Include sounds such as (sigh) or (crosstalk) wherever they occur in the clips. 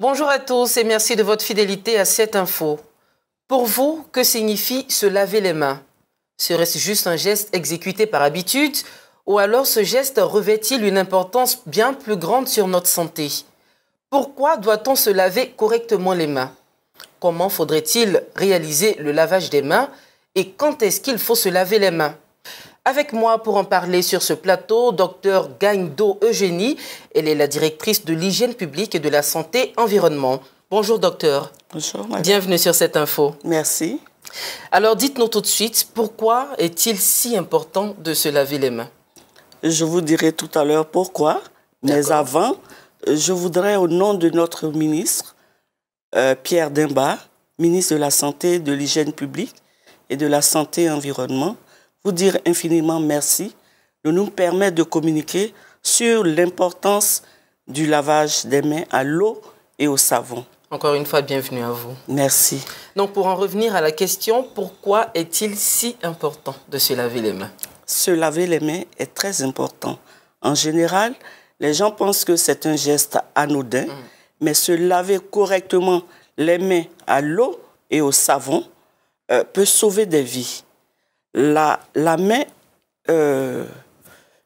Bonjour à tous et merci de votre fidélité à cette info. Pour vous, que signifie se laver les mains Serait-ce juste un geste exécuté par habitude ou alors ce geste revêt-il une importance bien plus grande sur notre santé Pourquoi doit-on se laver correctement les mains Comment faudrait-il réaliser le lavage des mains et quand est-ce qu'il faut se laver les mains avec moi pour en parler sur ce plateau, docteur Gagnedo Eugénie. Elle est la directrice de l'hygiène publique et de la santé environnement. Bonjour docteur. Bonjour. Bienvenue sur cette info. Merci. Alors dites-nous tout de suite, pourquoi est-il si important de se laver les mains Je vous dirai tout à l'heure pourquoi. Mais avant, je voudrais au nom de notre ministre, euh, Pierre Dimba, ministre de la Santé, de l'Hygiène publique et de la Santé Environnement, vous dire infiniment merci de nous permettre de communiquer sur l'importance du lavage des mains à l'eau et au savon. Encore une fois, bienvenue à vous. Merci. Donc pour en revenir à la question, pourquoi est-il si important de se laver les mains Se laver les mains est très important. En général, les gens pensent que c'est un geste anodin, mm. mais se laver correctement les mains à l'eau et au savon euh, peut sauver des vies la, main euh,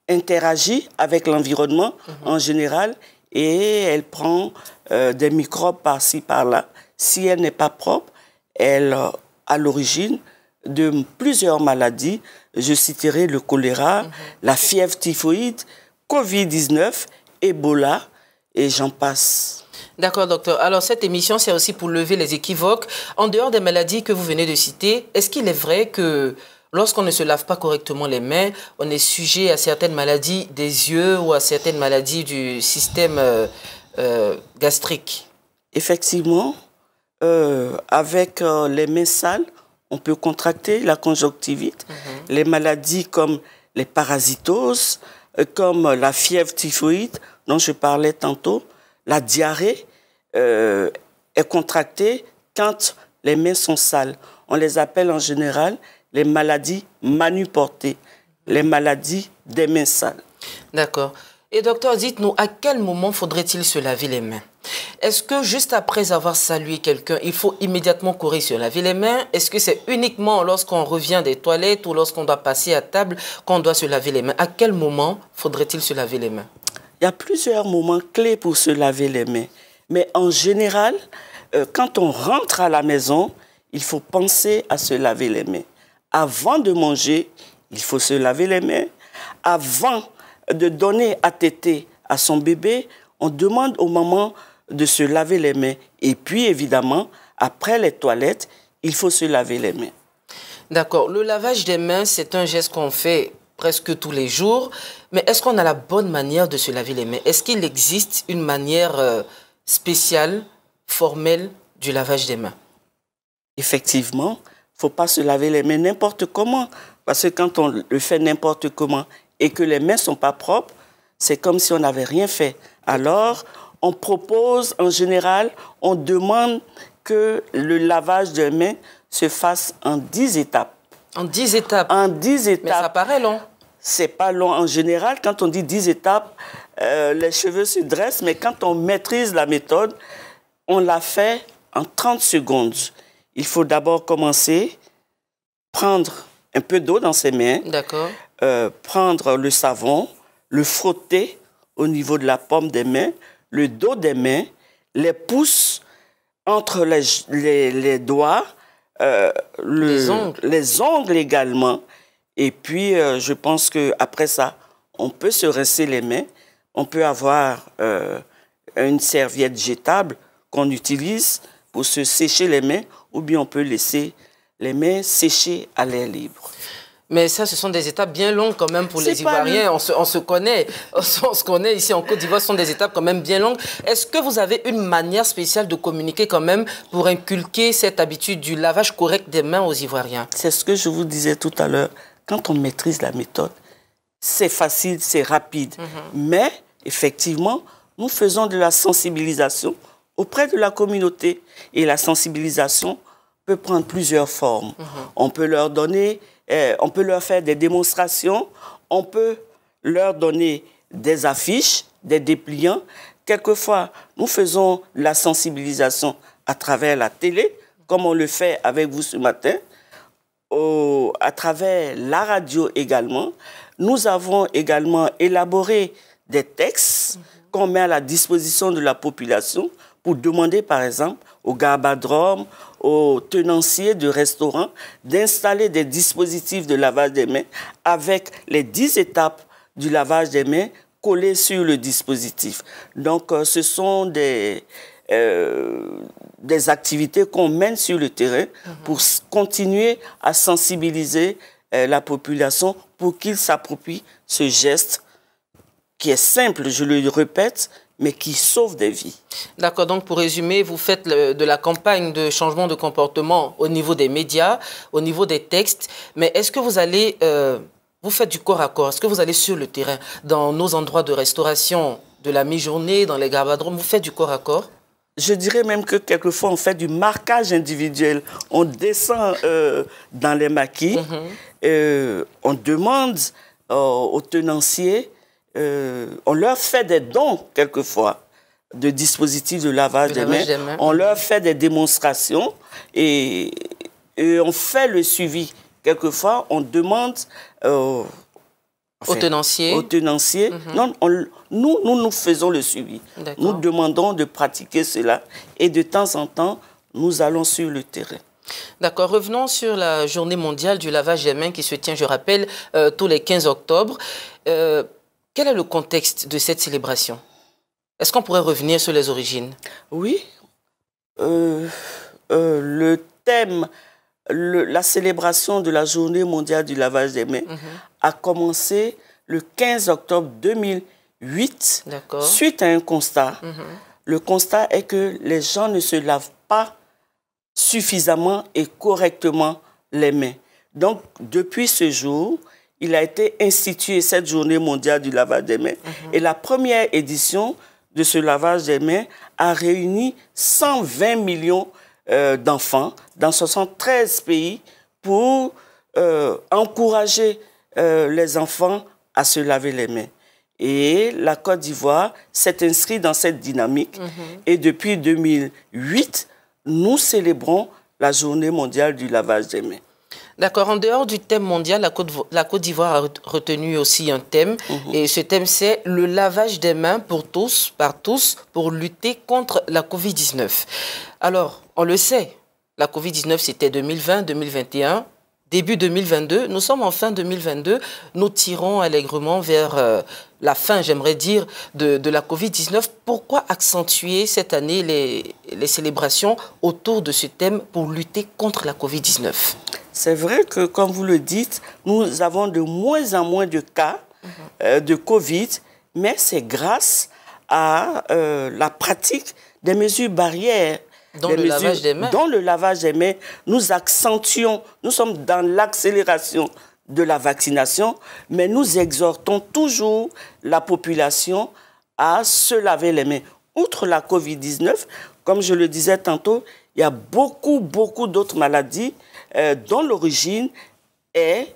interagit avec l'environnement mhm. en général et elle prend euh, des microbes par-ci, par-là. Si elle n'est pas propre, elle a euh, à l'origine de plusieurs maladies. Je citerai le choléra, mhm. la fièvre typhoïde, Covid-19, Ebola, et j'en passe. D'accord, docteur. Alors, cette émission, c'est aussi pour lever les équivoques. En dehors des maladies que vous venez de citer, est-ce qu'il est vrai que Lorsqu'on ne se lave pas correctement les mains, on est sujet à certaines maladies des yeux ou à certaines maladies du système euh, euh, gastrique. Effectivement, euh, avec les mains sales, on peut contracter la conjonctivite, mhm. les maladies comme les parasitoses, comme la fièvre typhoïde dont je parlais tantôt, la diarrhée est contractée quand les mains sont sales. On les appelle en général les maladies manuportées, les maladies des mains sales. D'accord. Et docteur, dites-nous, à quel moment faudrait-il se laver les mains Est-ce que juste après avoir salué quelqu'un, il faut immédiatement courir se laver les mains Est-ce que c'est uniquement lorsqu'on revient des toilettes ou lorsqu'on doit passer à table qu'on doit se laver les mains À quel moment faudrait-il se laver les mains Il y a plusieurs moments clés pour se laver les mains. Mais en général, euh, quand on rentre à la maison, il faut penser à se laver les mains. Avant de manger, il faut se laver les mains. Avant de donner à téter à son bébé, on demande aux maman de se laver les mains. Et puis, évidemment, après les toilettes, il faut se laver les mains. D'accord. Le lavage des mains, c'est un geste qu'on fait presque tous les jours. Mais est-ce qu'on a la bonne manière de se laver les mains Est-ce qu'il existe une manière euh, spéciale, formelle du lavage des mains Effectivement, faut pas se laver les mains n'importe comment. Parce que quand on le fait n'importe comment et que les mains sont pas propres, c'est comme si on n'avait rien fait. Alors, on propose en général, on demande que le lavage des mains se fasse en 10 étapes. En 10 étapes En 10 étapes. Mais ça paraît long. C'est pas long. En général, quand on dit 10 étapes, euh, les cheveux se dressent, mais quand on maîtrise la méthode, on la fait en 30 secondes il faut d'abord commencer, prendre un peu d'eau dans ses mains, euh, prendre le savon, le frotter au niveau de la paume des mains, le dos des mains, les pouces entre les, doigts, euh, les, ongles. également. Et puis, euh, je pense que après ça, on peut se rincer les mains, on peut avoir une serviette jetable qu'on utilise pour se sécher les mains ou bien on peut laisser les mains sécher à l'air libre. Mais ça, ce sont des étapes bien longues quand même pour les Ivoiriens. On se, connaît, on se, (laughs) ici en Côte d'Ivoire, ce sont des étapes quand même bien longues. Est-ce que vous avez une manière spéciale de communiquer quand même pour inculquer cette habitude du lavage correct des mains aux Ivoiriens C'est ce que je vous disais tout à l'heure. Quand on maîtrise la méthode, c'est facile, c'est rapide. Mhm. Mais effectivement, nous faisons de la sensibilisation auprès de la communauté. Et la sensibilisation peut prendre plusieurs formes. Mhm. On peut leur donner, eh, on peut leur faire des démonstrations, on peut leur donner des affiches, des dépliants. Quelquefois, nous faisons la sensibilisation à travers la télé, comme on le fait avec vous ce matin, à travers la radio également. Nous avons également élaboré des textes mhm. qu'on met à la disposition de la population pour demander, par exemple, au garbadrome, aux tenanciers de restaurants d'installer des dispositifs de lavage des mains avec les dix étapes du lavage des mains collées sur le dispositif. Donc, euh, ce sont des, euh, des activités qu'on mène sur le terrain pour continuer à sensibiliser euh, la population pour qu'ils s'approprient ce geste qui est simple, je le répète, mais qui sauve des vies. D'accord, donc pour résumer, vous faites de la campagne de changement de comportement au niveau des médias, au niveau des textes, mais est-ce que vous allez, euh, vous faites du corps à corps, est-ce que vous allez sur le terrain, dans nos endroits de restauration de la mi-journée, dans les garbadromes, vous faites du corps à corps je dirais même que quelquefois on fait du marquage individuel. On descend euh, dans les maquis, mhm. euh, on demande aux tenanciers euh, on leur fait des dons quelquefois de dispositifs de lavage, des, mains. On leur fait des démonstrations et, on fait le suivi. Quelquefois, on demande euh, aux tenanciers. tenancier. tenancier. Mhm. non, nous, nous, faisons le suivi. Nous demandons de pratiquer cela et de temps en temps, nous allons sur le terrain. D'accord. Revenons sur la journée mondiale du lavage des mains qui se tient, je rappelle, euh, tous les 15 octobre. Quel est le contexte de cette célébration Est-ce qu'on pourrait revenir sur les origines Oui. Euh, euh, le thème, la célébration de la journée mondiale du lavage des mains mhm. a commencé le 15 octobre 2008 suite à un constat. Mhm. Le constat est que les gens ne se lavent pas suffisamment et correctement les mains. Donc, depuis ce jour, il a été institué cette journée mondiale du lavage des mains. Mhm. Et la première édition de ce lavage des mains a réuni 120 millions euh, d'enfants dans 73 pays pour euh, encourager euh, les enfants à se laver les mains. Et la Côte d'Ivoire s'est inscrite dans cette dynamique. Mhm. Et depuis 2008, nous célébrons la journée mondiale du lavage des mains. D'accord. En dehors du thème mondial, la Côte, d'Ivoire a retenu aussi un thème. Mhm. Et ce thème, c'est le lavage des mains pour tous, par tous, pour lutter contre la Covid-19. Alors, on le sait, la Covid-19, c'était 2020, 2021 début 2022. Nous sommes en fin 2022. Nous tirons allègrement vers euh, la fin, j'aimerais dire, de, la Covid-19. Pourquoi accentuer cette année les, célébrations autour de ce thème pour lutter contre la Covid-19 C'est vrai que, comme vous le dites, nous avons de moins en moins de cas euh, de Covid, mais c'est grâce à euh, la pratique des mesures barrières dans le lavage des mains. nous accentuons, nous sommes dans l'accélération de la vaccination, mais nous exhortons toujours la population à se laver les mains. Outre la COVID-19, comme je le disais tantôt, il y a beaucoup, beaucoup d'autres maladies euh, dont l'origine est,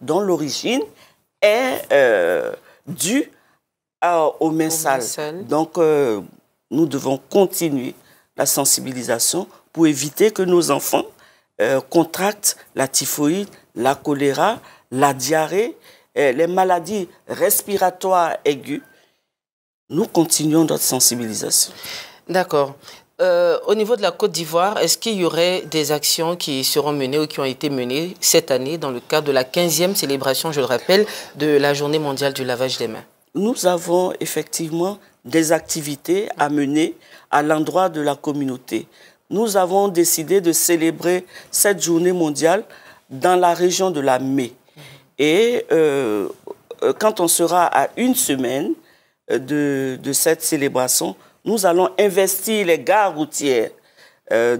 dont l'origine est euh, due euh, aux mains sales. Donc, nous devons continuer la sensibilisation pour éviter que nos enfants euh, contractent la typhoïde, la choléra, la diarrhée, euh, les maladies respiratoires aiguës. Nous continuons notre sensibilisation. D'accord. Euh, au niveau de la Côte d'Ivoire, est-ce qu'il y aurait des actions qui seront menées ou qui ont été menées cette année dans le cadre de la 15e célébration, je le rappelle, de la Journée mondiale du lavage des mains Nous avons effectivement des activités à mener à l'endroit de la communauté. Nous avons décidé de célébrer cette journée mondiale dans la région de la Mai. Et euh, euh, quand on sera à une semaine euh, de, cette célébration, nous allons investir les gares routières euh,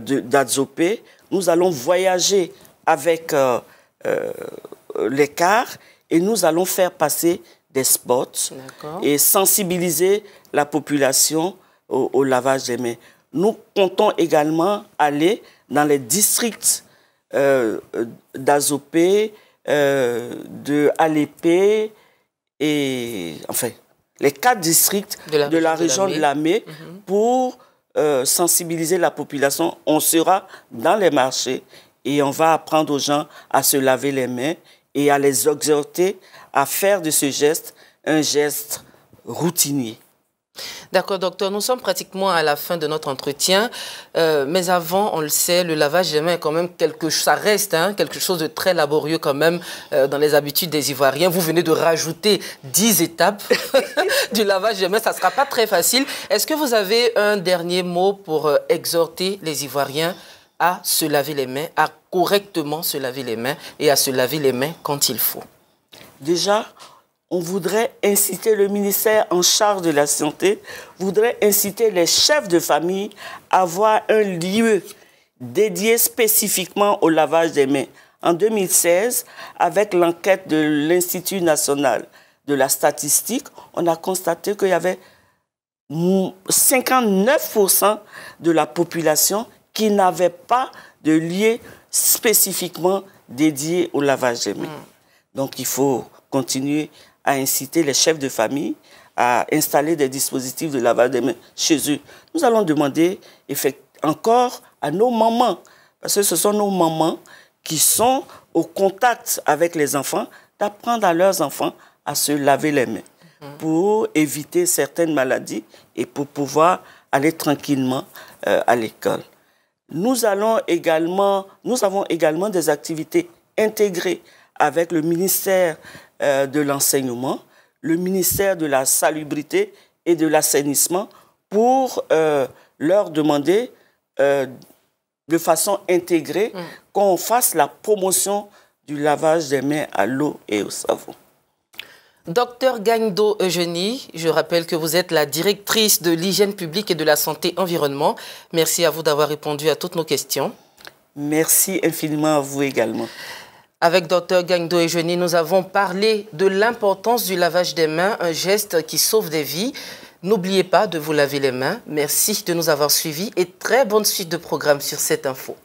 Nous allons voyager avec les cars et nous allons faire passer des spots et sensibiliser la population au, lavage des mains. Nous comptons également aller dans les districts euh, d'Azopé, euh, de Alépé et enfin les quatre districts de la, région de l'Amé mhm. pour euh, sensibiliser la population. On sera dans les marchés et on va apprendre aux gens à se laver les mains et à les exhorter à faire de ce geste un geste routinier. D'accord, docteur. Nous sommes pratiquement à la fin de notre entretien. Euh, mais avant, on le sait, le lavage des mains quand même quelque ça reste hein, quelque chose de très laborieux quand même euh, dans les habitudes des Ivoiriens. Vous venez de rajouter 10 étapes (laughs) du lavage des mains. Ça ne sera pas très facile. Est-ce que vous avez un dernier mot pour euh, exhorter les Ivoiriens à se laver les mains, à correctement se laver les mains et à se laver les mains quand il faut Déjà, on voudrait inciter le ministère en charge de la santé, voudrait inciter les chefs de famille à avoir un lieu dédié spécifiquement au lavage des mains. En 2016, avec l'enquête de l'Institut national de la statistique, on a constaté qu'il y avait 59% de la population qui n'avait pas de lieu spécifiquement dédié au lavage des mains. Mm. Donc il faut continuer à inciter les chefs de famille à installer des dispositifs de lavage des mains chez eux. Nous allons demander encore à nos mamans, parce que ce sont nos mamans qui sont au contact avec les enfants, d'apprendre à leurs enfants à se laver les mains pour éviter certaines maladies et pour pouvoir aller tranquillement euh, à l'école. Nous nous avons également des activités intégrées avec le ministère euh, de l'enseignement, le ministère de la salubrité et de l'assainissement pour euh, leur demander euh, de façon intégrée mm. qu'on fasse la promotion du lavage des mains à l'eau et au savon. Docteur Gagndo Eugénie, je rappelle que vous êtes la directrice de l'hygiène publique et de la santé environnement. Merci à vous d'avoir répondu à toutes nos questions. Merci infiniment à vous également. Avec Dr Gangdo et Jenny, nous avons parlé de l'importance du lavage des mains, un geste qui sauve des vies. N'oubliez pas de vous laver les mains. Merci de nous avoir suivis et très bonne suite de programme sur cette info.